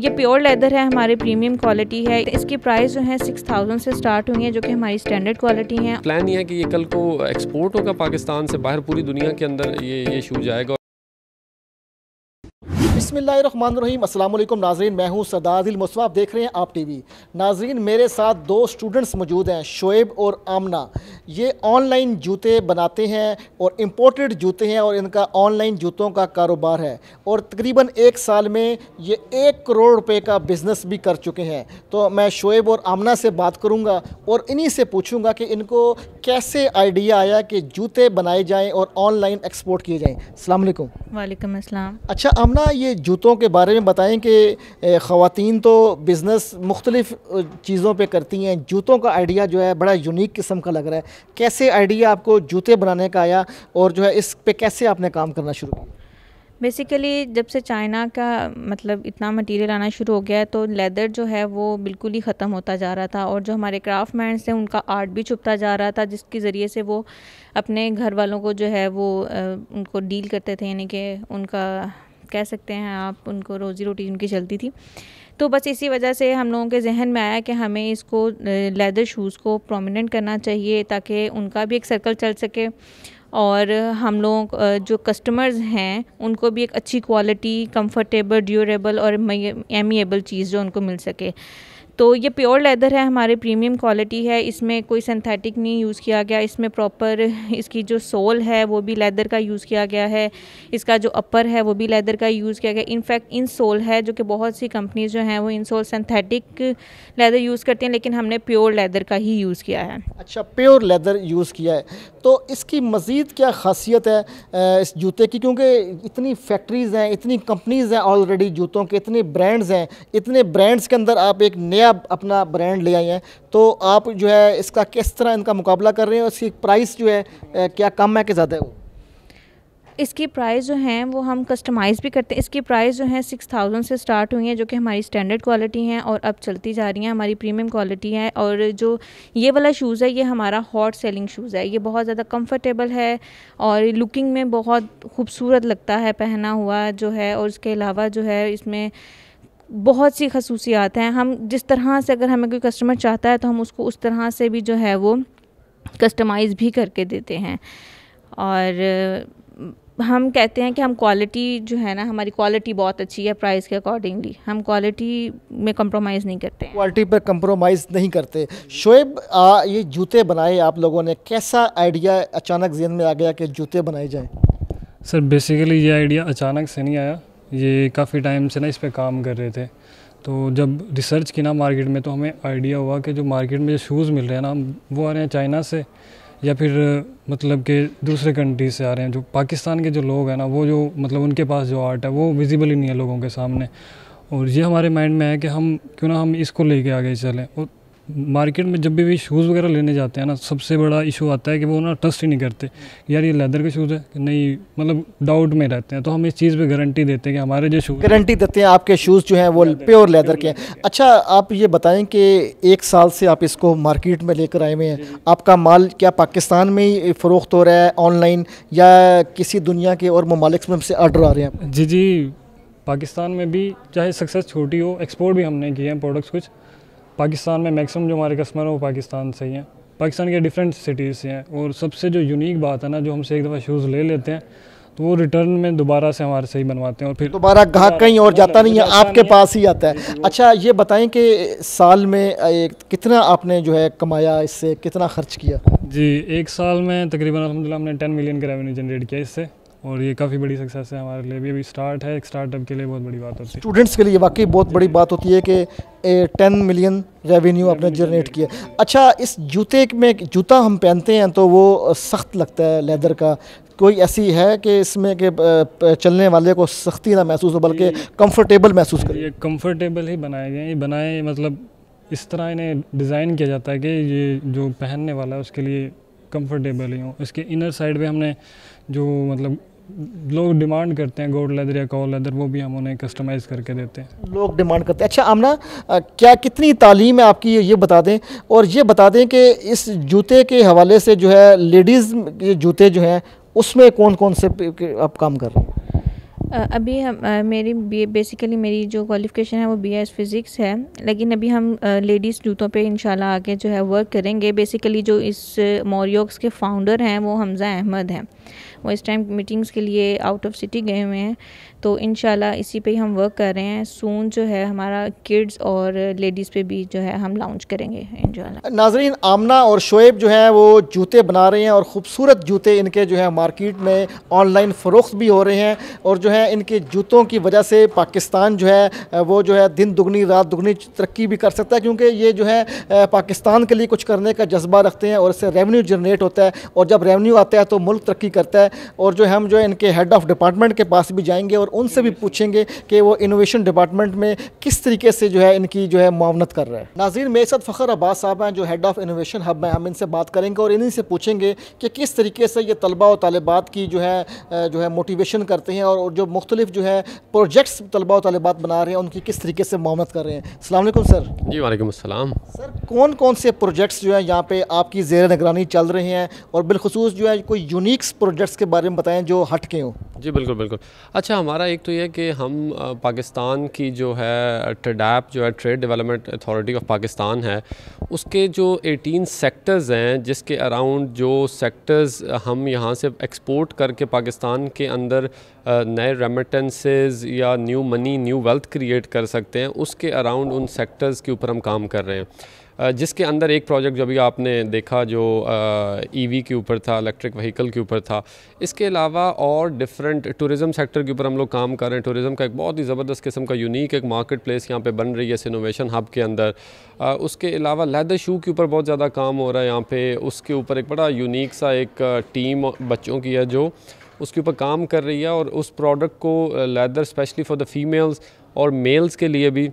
ये pure leather है हमारे प्रीमियम क्वालिटी है इसकी प्राइस जो है सिक्स थाउजेंड से स्टार्ट हुई है जो कि हमारी स्टैंडर्ड क्वालिटी है प्लान ये है कि ये कल को एक्सपोर्ट होगा पाकिस्तान से बाहर पूरी दुनिया के अंदर ये ये शू जाएगा बिसमीम अल्लाम नाजरीन मैं हूँ सरदार मुस्वाफ देख रहे हैं आप टीवी नाजरीन मेरे साथ दो स्टूडेंट्स मौजूद हैं शोएब और आमना ये ऑनलाइन जूते बनाते हैं और इम्पोर्टेड जूते हैं और इनका ऑनलाइन जूतों का कारोबार है और तकरीबन एक साल में ये एक करोड़ रुपये का बिज़नेस भी कर चुके हैं तो मैं शोएब और आमना से बात करूँगा और इन्हीं से पूछूँगा कि इनको कैसे आइडिया आया कि जूते बनाए जाएँ और ऑनलाइन एक्सपोर्ट किए जाएँ अलमैक वालेकुम अच्छा आमना ये जूतों के बारे में बताएं कि ख़वान तो बिज़नेस मुख्तलिफ़ चीज़ों पर करती हैं जूतों का आइडिया जो है बड़ा यूनिक किस्म का लग रहा है कैसे आइडिया आपको जूते बनाने का आया और जो है इस पर कैसे आपने काम करना शुरू किया बेसिकली जब से चाइना का मतलब इतना मटेरियल आना शुरू हो गया है तो लेदर जो है वो बिल्कुल ही ख़त्म होता जा रहा था और जो हमारे क्राफ्ट मैं हैं उनका आर्ट भी छुपता जा रहा था जिसके ज़रिए से वो अपने घर वालों को जो है वो उनको डील करते थे यानी कि उनका कह सकते हैं आप उनको रोज़ी रोटी उनकी चलती थी तो बस इसी वजह से हम लोगों के जहन में आया कि हमें इसको लेदर शूज़ को प्रोमिनेंट करना चाहिए ताकि उनका भी एक सर्कल चल सके और हम लोग जो कस्टमर्स हैं उनको भी एक अच्छी क्वालिटी कंफर्टेबल ड्यूरेबल और एमिएबल चीज़ जो उनको मिल सके तो ये प्योर लेदर है हमारे प्रीमियम क्वालिटी है इसमें कोई सिंथेटिक नहीं यूज़ किया गया इसमें प्रॉपर इसकी जो सोल है वो भी लेदर का यूज़ किया गया है इसका जो अपर है वो भी लेदर का यूज़ किया गया इनफैक्ट इन सोल है जो कि बहुत सी कंपनीज़ जो हैं वो इन सोल सिंथेटिक लेदर यूज़ करती हैं लेकिन हमने प्योर लेदर का ही यूज़ किया है अच्छा प्योर लेदर यूज़ किया है तो इसकी मज़ीद क्या खासियत है इस जूते की क्योंकि इतनी फैक्ट्रीज़ हैं इतनी कंपनीज़ हैं ऑलरेडी जूतों के इतने ब्रांड्स हैं इतने ब्रांड्स के अंदर आप एक नया नया अपना ब्रांड ले आई हैं तो आप जो है इसका किस तरह इनका मुकाबला कर रहे हैं और इसकी प्राइस जो है क्या कम है कि ज़्यादा है वो इसकी प्राइस जो हैं वो हम कस्टमाइज़ भी करते हैं इसकी प्राइस जो है सिक्स थाउजेंड से स्टार्ट हुई है जो कि हमारी स्टैंडर्ड क्वालिटी हैं और अब चलती जा रही हैं हमारी प्रीमियम क्वालिटी है और जो ये वाला शूज़ है ये हमारा हॉट सेलिंग शूज़ है ये बहुत ज़्यादा कंफर्टेबल है और लुकिंग में बहुत खूबसूरत लगता है पहना हुआ जो है और उसके अलावा जो है इसमें बहुत सी खसूसियात हैं हम जिस तरह से अगर हमें कोई कस्टमर चाहता है तो हम उसको उस तरह से भी जो है वो कस्टमाइज़ भी करके देते हैं और हम कहते हैं कि हम क्वालिटी जो है ना हमारी क्वालिटी बहुत अच्छी है प्राइस के अकॉर्डिंगली हम क्वालिटी में कम्प्रोमाइज़ नहीं करते क्वालिटी पर कंप्रोमाइज़ नहीं करते शोएब ये जूते बनाए आप लोगों ने कैसा आइडिया अचानक जहन में आ गया कि जूते बनाए जाएँ सर बेसिकली ये आइडिया अचानक से नहीं आया ये काफ़ी टाइम से ना इस पर काम कर रहे थे तो जब रिसर्च की ना मार्केट में तो हमें आइडिया हुआ कि जो मार्केट में जो शूज़ मिल रहे हैं ना वो आ रहे हैं चाइना से या फिर मतलब के दूसरे कंट्री से आ रहे हैं जो पाकिस्तान के जो लोग हैं ना वो जो मतलब उनके पास जो आर्ट है वो विजिबल ही नहीं है लोगों के सामने और ये हमारे माइंड में है कि हम क्यों ना हम इसको लेके आगे चलें और मार्केट में जब भी भी शूज़ वगैरह लेने जाते हैं ना सबसे बड़ा इशू आता है कि वो ना ट्रस्ट ही नहीं करते यार ये लेदर के शूज़ है कि नहीं मतलब डाउट में रहते हैं तो हम इस चीज़ पे गारंटी देते हैं कि हमारे जो शूज़ गारंटी देते हैं आपके शूज़ जो हैं वो प्योर लेदर के हैं अच्छा आप ये बताएं कि एक साल से आप इसको मार्केट में लेकर आए हुए हैं आपका माल क्या पाकिस्तान में ही फ़रोख्त हो रहा है ऑनलाइन या किसी दुनिया के और ममालिक में हमसे आर्डर आ रहे हैं जी जी पाकिस्तान में भी चाहे सक्सेस छोटी हो एक्सपोर्ट भी हमने किए हैं प्रोडक्ट्स कुछ पाकिस्तान में मैक्सिमम जो हमारे कस्टमर हैं वो पाकिस्तान से ही हैं पाकिस्तान के डिफरेंट सिटीज़ से हैं और सबसे जो यूनिक बात है ना जो हमसे एक दफ़ा शूज़ ले लेते हैं तो वो रिटर्न में दोबारा से हमारे से ही बनवाते हैं और फिर दोबारा ग्राहक कहीं और जाता नहीं है आपके पास ही आता है अच्छा ये बताएं कि साल में कितना आपने जो है कमाया इससे कितना खर्च किया जी एक साल में तकरीबन अलहमदिल्ला हमने टेन मिलियन का रेवेन्यू जनरेट किया इससे और ये काफ़ी बड़ी सक्सेस है हमारे लिए भी अभी स्टार्ट है एक स्टार्टअप के लिए बहुत बड़ी बात होती है स्टूडेंट्स के लिए वाकई बहुत बड़ी बात होती है कि टेन मिलियन रेवेन्यू आपने जनरेट किया अच्छा इस जूते में जूता हम पहनते हैं तो वो सख्त लगता है लेदर का कोई ऐसी है कि इसमें कि चलने वाले को सख्ती ना महसूस हो बल्कि कम्फर्टेबल महसूस करें ये ही बनाए गए ये बनाए मतलब इस तरह इन्हें डिज़ाइन किया जाता है कि ये जो पहनने वाला है उसके लिए कम्फर्टेबल ही हो इसके इनर साइड पर हमने जो मतलब लोग डिमांड करते हैं गोल्ड लेदर या कॉल लेदर वो भी हम उन्हें कस्टमाइज़ करके देते हैं लोग डिमांड करते हैं अच्छा आमना क्या कितनी तालीम है आपकी ये बता दें और ये बता दें कि इस जूते के हवाले से जो है लेडीज़ के जूते जो हैं उसमें कौन कौन से आप काम कर रहे हैं अभी हम मेरी मेरी बेसिकली मेरी जो क्वालिफ़िकेशन है वो बी एस फिज़िक्स है लेकिन अभी हम लेडीज़ जूतों पे इंशाल्लाह आगे जो है वर्क करेंगे बेसिकली जो इस मोरियोक्स के फाउंडर हैं वो हमज़ा अहमद हैं वो इस टाइम मीटिंग्स के लिए आउट ऑफ सिटी गए हुए हैं तो इन इसी पे हम वर्क कर रहे हैं सून जो है हमारा किड्स और लेडीज़ पे भी जो है हम लॉन्च करेंगे इन नाजरीन आमना और शोएब जो हैं वो जूते बना रहे हैं और ख़ूबसूरत जूते इनके जो है मार्केट में ऑनलाइन फ़रोख्त भी हो रहे हैं और जो है इनके जूतों की वजह से पाकिस्तान जो है वो जो है दिन दुगनी रात दुगनी तरक्की भी कर सकता है क्योंकि ये जो है पाकिस्तान के लिए कुछ करने का जज्बा रखते हैं और इससे रेवन्यू जनरेट होता है और जब रेवन्यू आता है तो मुल्क तरक्की करता है और जो हम जो है इनके हेड ऑफ़ डिपार्टमेंट के पास भी जाएंगे और उनसे भी पूछेंगे कि वो इनोवेशन डिपार्टमेंट में किस तरीके से जो है इनकी जो है मावनत कर रहा है नाजीन मेरे साथ फ़खर अब्बास साहब हैं जो हेड ऑफ़ इनोवेशन हब हैं हम इनसे बात करेंगे और इन्हीं से पूछेंगे कि किस तरीके से ये तलबा और तलबात की जो है जो है मोटिवेशन करते हैं और जो मुख्तलिफ जो है प्रोजेक्ट्स तलबा और तलबात बना रहे हैं उनकी किस तरीके से मामनत कर रहे हैं अलमैकम सर जी वालेकुम सर कौन कौन से प्रोजेक्ट्स जो है यहाँ पे आपकी जेर निगरानी चल रहे हैं और बिलखसूस जो है कोई यूनिक्स प्रोजेक्ट्स के बारे में बताएं जो हट के हों जी बिल्कुल बिल्कुल अच्छा हमारा एक तो यह कि हम पाकिस्तान की जो है टडैप जो है trade development authority of Pakistan है उसके जो 18 सेक्टर्स हैं जिसके अराउंड जो सेक्टर्स हम यहाँ से एक्सपोर्ट करके पाकिस्तान के अंदर नए रेमिटेंसेस या new money new wealth create कर सकते हैं उसके अराउंड उन सेक्टर्स के ऊपर हम काम कर रहे हैं जिसके अंदर एक प्रोजेक्ट जो अभी आपने देखा जो ईवी e के ऊपर था इलेक्ट्रिक व्हीकल के ऊपर था इसके अलावा और डिफरेंट टूरिज़म सेक्टर के ऊपर हम लोग काम कर रहे हैं टूरिज़म का एक बहुत ही ज़बरदस्त किस्म का यूनिक एक मार्केट प्लेस यहाँ पर बन रही है इस इनोवेशन हब के अंदर आ, उसके अलावा लेदर शू के ऊपर बहुत ज़्यादा काम हो रहा है यहाँ पर उसके ऊपर एक बड़ा यूनिक सा एक टीम बच्चों की है जो उसके ऊपर काम कर रही है और उस प्रोडक्ट को leather specially for the females और मेल्स के लिए भी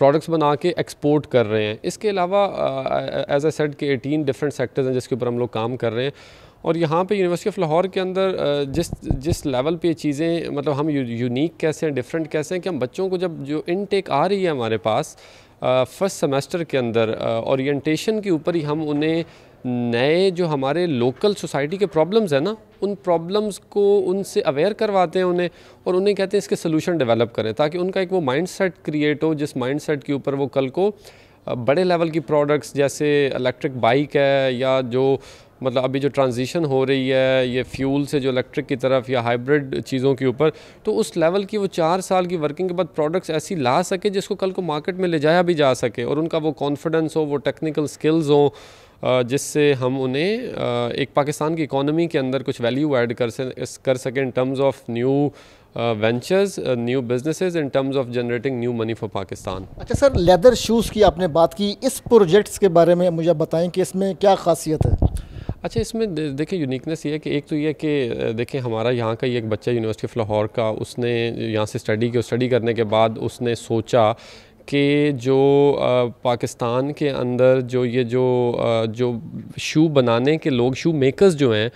प्रोडक्ट्स बना के एक्सपोर्ट कर रहे हैं इसके अलावा एज आई सेट के एटीन डिफरेंट सेक्टर्स हैं जिसके ऊपर हम लोग काम कर रहे हैं और यहाँ पे यूनिवर्सिटी ऑफ लाहौर के अंदर जिस जिस लेवल पे चीज़ें मतलब हम यू, यूनिक कैसे हैं डिफरेंट कैसे हैं कि हम बच्चों को जब जो इनटेक आ रही है हमारे पास फ़र्स्ट सेमेस्टर के अंदर ओरिएंटेशन के ऊपर ही हम उन्हें नए जो हमारे लोकल सोसाइटी के प्रॉब्लम्स हैं ना उन प्रॉब्लम्स को उनसे अवेयर करवाते हैं उन्हें और उन्हें कहते हैं इसके सोल्यूशन डेवलप करें ताकि उनका एक वो माइंड सेट क्रिएट हो जिस माइंड सेट के ऊपर वो कल को बड़े लेवल की प्रोडक्ट्स जैसे इलेक्ट्रिक बाइक है या जो मतलब अभी जो ट्रांजिशन हो रही है ये फ्यूल से जो इलेक्ट्रिक की तरफ या हाइब्रिड चीज़ों के ऊपर तो उस लेवल की वो चार साल की वर्किंग के बाद प्रोडक्ट्स ऐसी ला सके जिसको कल को मार्केट में ले जाया भी जा सके और उनका वो कॉन्फिडेंस हो वो टेक्निकल स्किल्स हों जिससे हम उन्हें एक पाकिस्तान की इकोनॉमी के अंदर कुछ वैल्यू ऐड कर कर सकें in terms of new ventures new businesses in terms of generating new money for Pakistan अच्छा सर लेदर शूज़ की आपने बात की इस प्रोजेक्ट्स के बारे में मुझे बताएं कि इसमें क्या खासियत है अच्छा इसमें देखिए यूनिकनेस ये है कि एक तो ये कि देखिए हमारा यहाँ का ये एक बच्चा यूनिवर्सिटी ऑफ लाहौर का उसने यहाँ से स्टडी की स्टडी करने के बाद उसने सोचा कि जो पाकिस्तान के अंदर जो ये जो जो शू बनाने के लोग शू मेकर्स जो हैं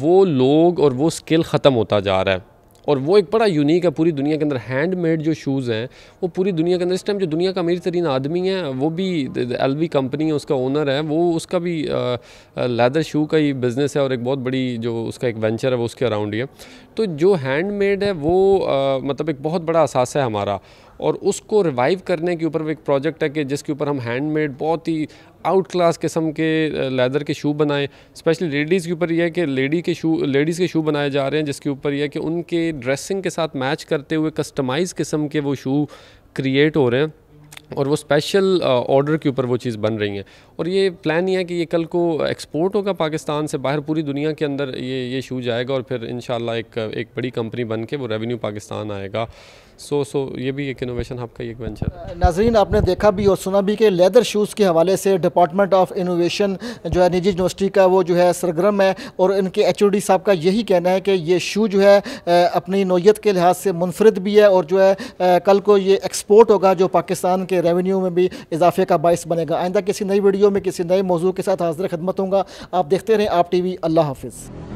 वो लोग और वो स्किल ख़त्म होता जा रहा है और वो एक बड़ा यूनिक है पूरी दुनिया के अंदर हैंडमेड जो शूज़ हैं वो पूरी दुनिया के अंदर इस टाइम जो दुनिया का अमीर तरीन आदमी है वो भी एलवी कंपनी है उसका ओनर है वो उसका भी लेदर शू का ही बिज़नेस है और एक बहुत बड़ी जो उसका एक वेंचर है वो उसके अराउंड ही है तो जो हैंडमेड है वो आ, मतलब एक बहुत बड़ा असास है हमारा और उसको रिवाइव करने के ऊपर एक प्रोजेक्ट है कि जिसके ऊपर हम हैंडमेड बहुत ही आउट क्लास किस्म के लेदर के शू बनाएं स्पेशली लेडीज़ के ऊपर यह है कि लेडी के शू लेडीज़ के शू बनाए जा रहे हैं जिसके ऊपर यह है कि उनके ड्रेसिंग के साथ मैच करते हुए कस्टमाइज़ किस्म के वो शू क्रिएट हो रहे हैं और वो स्पेशल ऑर्डर के ऊपर वो चीज़ बन रही हैं और ये प्लान ये है कि ये कल को एक्सपोर्ट होगा पाकिस्तान से बाहर पूरी दुनिया के अंदर ये ये शू जाएगा और फिर इन एक एक बड़ी कंपनी बन के वो रेवेन्यू पाकिस्तान आएगा सो सो ये भी एक इनोवेशन हब का एक वेंचर uh, नाजरीन आपने देखा भी और सुना भी कि लेदर शूज़ के हवाले से डिपार्टमेंट ऑफ इनोवेशन जो है निजी यूनिवर्सिटी का वो जो है सरगर्म है और इनके एच साहब का यही कहना है कि ये शू जो है uh, अपनी नोयत के लिहाज से मुनफरद भी है और जो है uh, कल को ये एक्सपोर्ट होगा जो पाकिस्तान के रेवेन्यू में भी इजाफे का बायस बनेगा आइंदा किसी नई वीडियो में किसी नए मौजू के साथ हाजिर खदमत होंगे आप देखते रहें आप टी वी अल्लाह हाफिज़